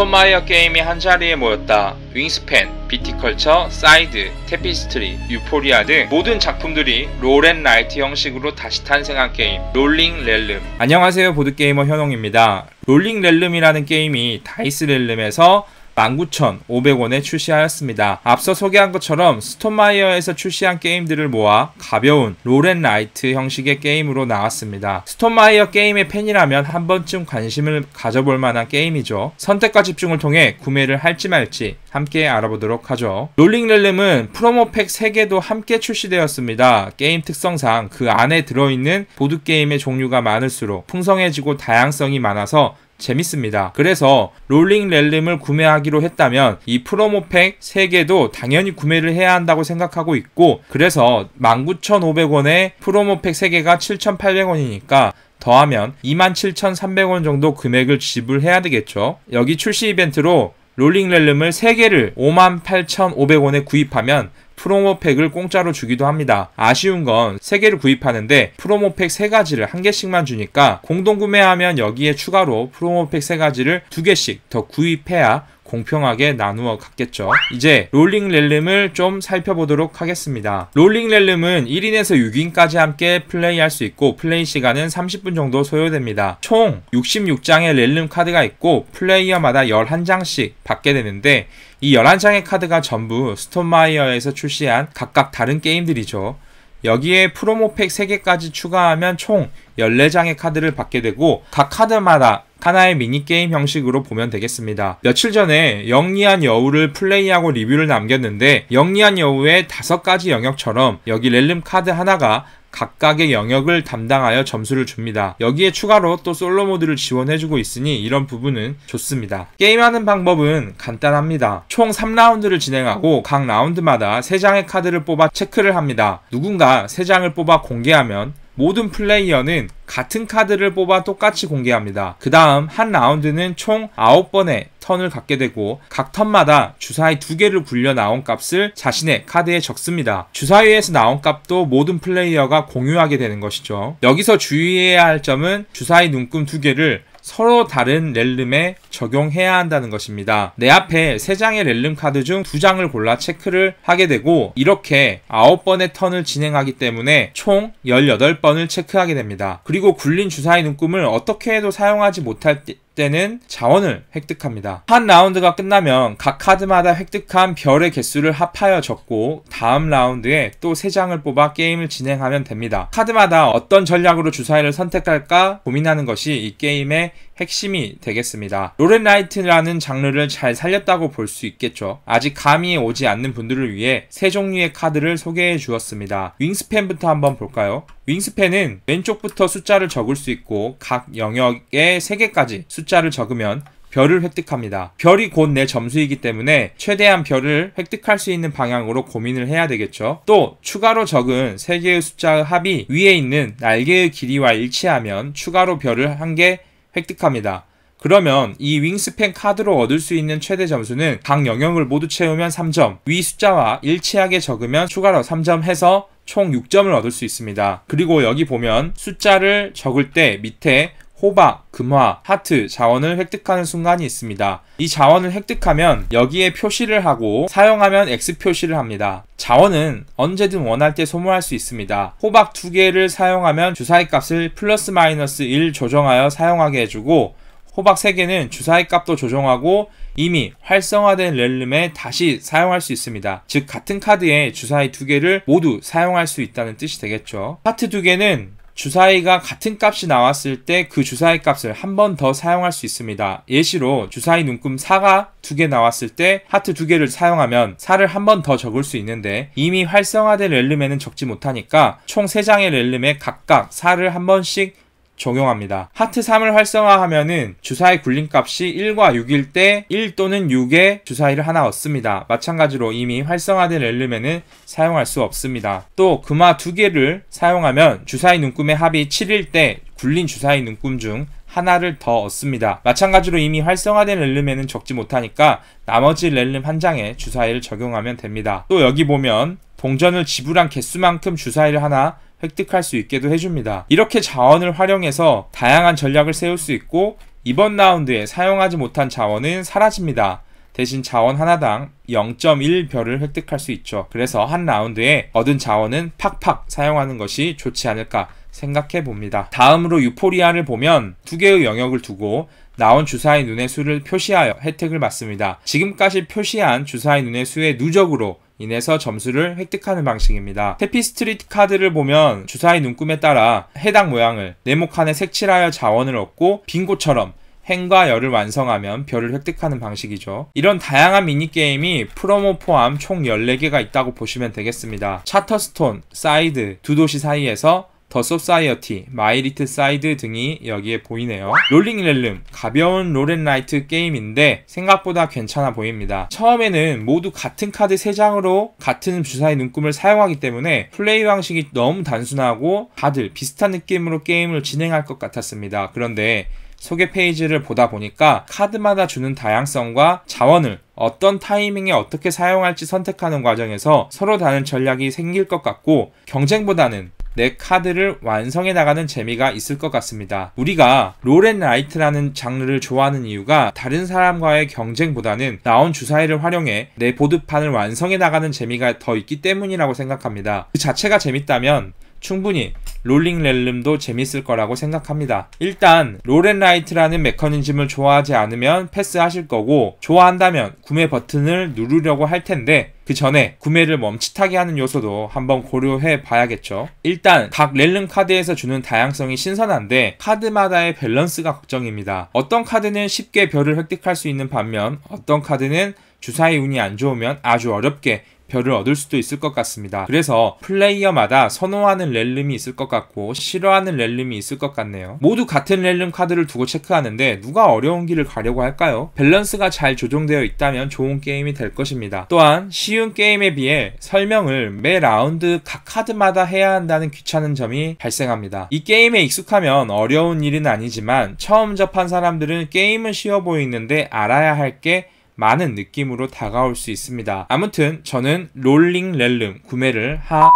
톱마이어 게임이 한자리에 모였다. 윙스팬, 비티컬처, 사이드, 테피스트리, 유포리아 등 모든 작품들이 롤앤 라이트 형식으로 다시 탄생한 게임 롤링 렐름 안녕하세요 보드게이머 현홍입니다. 롤링 렐름이라는 게임이 다이스 렐름에서 19,500원에 출시하였습니다. 앞서 소개한 것처럼 스톤마이어에서 출시한 게임들을 모아 가벼운 롤앤 라이트 형식의 게임으로 나왔습니다. 스톤마이어 게임의 팬이라면 한 번쯤 관심을 가져볼 만한 게임이죠. 선택과 집중을 통해 구매를 할지 말지 함께 알아보도록 하죠. 롤링렐름은 프로모팩 3개도 함께 출시되었습니다. 게임 특성상 그 안에 들어있는 보드게임의 종류가 많을수록 풍성해지고 다양성이 많아서 재밌습니다. 그래서 롤링 렐름을 구매하기로 했다면 이 프로모팩 3개도 당연히 구매를 해야 한다고 생각하고 있고 그래서 19,500원에 프로모팩 3개가 7,800원이니까 더하면 27,300원 정도 금액을 지불해야 되겠죠. 여기 출시 이벤트로 롤링 렐름을 3개를 58,500원에 구입하면 프로모팩을 공짜로 주기도 합니다. 아쉬운 건 3개를 구입하는데 프로모팩 3가지를 한 개씩만 주니까 공동 구매하면 여기에 추가로 프로모팩 3가지를 2개씩 더 구입해야 공평하게 나누어 갔겠죠. 이제 롤링 렐름을 좀 살펴보도록 하겠습니다. 롤링 렐름은 1인에서 6인까지 함께 플레이할 수 있고 플레이 시간은 30분 정도 소요됩니다. 총 66장의 렐름 카드가 있고 플레이어마다 11장씩 받게 되는데 이 11장의 카드가 전부 스톤마이어에서 출시한 각각 다른 게임들이죠. 여기에 프로모팩 3개까지 추가하면 총 14장의 카드를 받게 되고 각 카드마다 하나의 미니게임 형식으로 보면 되겠습니다. 며칠 전에 영리한 여우를 플레이하고 리뷰를 남겼는데 영리한 여우의 5 가지 영역처럼 여기 렐름 카드 하나가 각각의 영역을 담당하여 점수를 줍니다. 여기에 추가로 또 솔로 모드를 지원해주고 있으니 이런 부분은 좋습니다. 게임하는 방법은 간단합니다. 총 3라운드를 진행하고 각 라운드마다 3장의 카드를 뽑아 체크를 합니다. 누군가 3장을 뽑아 공개하면 모든 플레이어는 같은 카드를 뽑아 똑같이 공개합니다. 그 다음 한 라운드는 총 9번의 턴을 갖게 되고 각 턴마다 주사위 2개를 굴려 나온 값을 자신의 카드에 적습니다. 주사위에서 나온 값도 모든 플레이어가 공유하게 되는 것이죠. 여기서 주의해야 할 점은 주사위 눈금 2개를 서로 다른 렐름에 적용해야 한다는 것입니다. 내 앞에 3장의 렐름 카드 중 2장을 골라 체크를 하게 되고 이렇게 9번의 턴을 진행하기 때문에 총 18번을 체크하게 됩니다. 그리고 굴린 주사위 눈금을 어떻게 해도 사용하지 못할 때 때는 자원을 획득합니다. 한 라운드가 끝나면 각 카드마다 획득한 별의 개수를 합하여 적고 다음 라운드에 또 3장을 뽑아 게임을 진행하면 됩니다. 카드마다 어떤 전략으로 주사위를 선택할까 고민하는 것이 이 게임의 핵심이 되겠습니다. 로렌 라이트라는 장르를 잘 살렸다고 볼 수 있겠죠. 아직 감이 오지 않는 분들을 위해 세 종류의 카드를 소개해 주었습니다. 윙스팬부터 한번 볼까요? 윙스팬은 왼쪽부터 숫자를 적을 수 있고 각영역의 3개까지 숫자를 적으면 별을 획득합니다. 별이 곧 내 점수이기 때문에 최대한 별을 획득할 수 있는 방향으로 고민을 해야 되겠죠. 또 추가로 적은 3개의 숫자의 합이 위에 있는 날개의 길이와 일치하면 추가로 별을 한개 획득합니다. 그러면 이 윙스팬 카드로 얻을 수 있는 최대 점수는 각 영역을 모두 채우면 3점, 위 숫자와 일치하게 적으면 추가로 3점 해서 총 6점을 얻을 수 있습니다. 그리고 여기 보면 숫자를 적을 때 밑에 호박, 금화, 하트 자원을 획득하는 순간이 있습니다. 이 자원을 획득하면 여기에 표시를 하고 사용하면 X 표시를 합니다. 자원은 언제든 원할 때 소모할 수 있습니다. 호박 2개를 사용하면 주사위 값을 플러스 마이너스 1 조정하여 사용하게 해주고 호박 3개는 주사위 값도 조정하고 이미 활성화된 렐름에 다시 사용할 수 있습니다. 즉 같은 카드에 주사위 2개를 모두 사용할 수 있다는 뜻이 되겠죠. 하트 2개는 주사위가 같은 값이 나왔을 때 그 주사위 값을 한 번 더 사용할 수 있습니다. 예시로 주사위 눈금 4가 2개 나왔을 때 하트 2개를 사용하면 4를 한 번 더 적을 수 있는데 이미 활성화된 렐름에는 적지 못하니까 총 3장의 렐름에 각각 4를 한 번씩 적용합니다. 하트 3을 활성화하면은 주사위 굴림값이 1과 6일 때 1 또는 6의 주사위를 하나 얻습니다. 마찬가지로 이미 활성화된 엘르멘은 사용할 수 없습니다. 또 금화 2개를 사용하면 주사위 눈금의 합이 7일 때 굴린 주사위 눈금 중 하나를 더 얻습니다. 마찬가지로 이미 활성화된 렐름에는 적지 못하니까 나머지 렐름 한 장에 주사위를 적용하면 됩니다. 또 여기 보면 동전을 지불한 개수만큼 주사위를 하나 획득할 수 있게도 해줍니다. 이렇게 자원을 활용해서 다양한 전략을 세울 수 있고 이번 라운드에 사용하지 못한 자원은 사라집니다. 대신 자원 하나당 0.1별을 획득할 수 있죠. 그래서 한 라운드에 얻은 자원은 팍팍 사용하는 것이 좋지 않을까 생각해 봅니다. 다음으로 유포리아를 보면 두 개의 영역을 두고 나온 주사위 눈의 수를 표시하여 혜택을 받습니다. 지금까지 표시한 주사위 눈의 수의 누적으로 인해서 점수를 획득하는 방식입니다. 테피스트리 카드를 보면 주사위 눈금에 따라 해당 모양을 네모칸에 색칠하여 자원을 얻고 빙고처럼 행과 열을 완성하면 별을 획득하는 방식이죠. 이런 다양한 미니게임이 프로모 포함 총 14개가 있다고 보시면 되겠습니다. 차터스톤, 사이드, 두 도시 사이에서 더 소사이어티, 마이 리트 사이드 등이 여기에 보이네요. 롤링 렐름, 가벼운 롤앤라이트 게임인데 생각보다 괜찮아 보입니다. 처음에는 모두 같은 카드 3장으로 같은 주사위 눈금을 사용하기 때문에 플레이 방식이 너무 단순하고 다들 비슷한 느낌으로 게임을 진행할 것 같았습니다. 그런데 소개 페이지를 보다 보니까 카드마다 주는 다양성과 자원을 어떤 타이밍에 어떻게 사용할지 선택하는 과정에서 서로 다른 전략이 생길 것 같고 경쟁보다는 내 카드를 완성해 나가는 재미가 있을 것 같습니다. 우리가 롤앤 라이트라는 장르를 좋아하는 이유가 다른 사람과의 경쟁보다는 나온 주사위를 활용해 내 보드판을 완성해 나가는 재미가 더 있기 때문이라고 생각합니다. 그 자체가 재밌다면 충분히 롤링 렐름도 재밌을 거라고 생각합니다. 일단 로렌라이트라는 메커니즘을 좋아하지 않으면 패스하실 거고 좋아한다면 구매 버튼을 누르려고 할 텐데 그 전에 구매를 멈칫하게 하는 요소도 한번 고려해 봐야겠죠. 일단 각 렐름 카드에서 주는 다양성이 신선한데 카드마다의 밸런스가 걱정입니다. 어떤 카드는 쉽게 별을 획득할 수 있는 반면 어떤 카드는 주사위 운이 안 좋으면 아주 어렵게 별을 얻을 수도 있을 것 같습니다. 그래서 플레이어마다 선호하는 렐름이 있을 것 같고 싫어하는 렐름이 있을 것 같네요. 모두 같은 렐름 카드를 두고 체크하는데 누가 어려운 길을 가려고 할까요? 밸런스가 잘 조정되어 있다면 좋은 게임이 될 것입니다. 또한 쉬운 게임에 비해 설명을 매 라운드 각 카드마다 해야 한다는 귀찮은 점이 발생합니다. 이 게임에 익숙하면 어려운 일은 아니지만 처음 접한 사람들은 게임은 쉬워 보이는데 알아야 할게 많은 느낌으로 다가올 수 있습니다. 아무튼 저는 롤링 렐름 구매를 하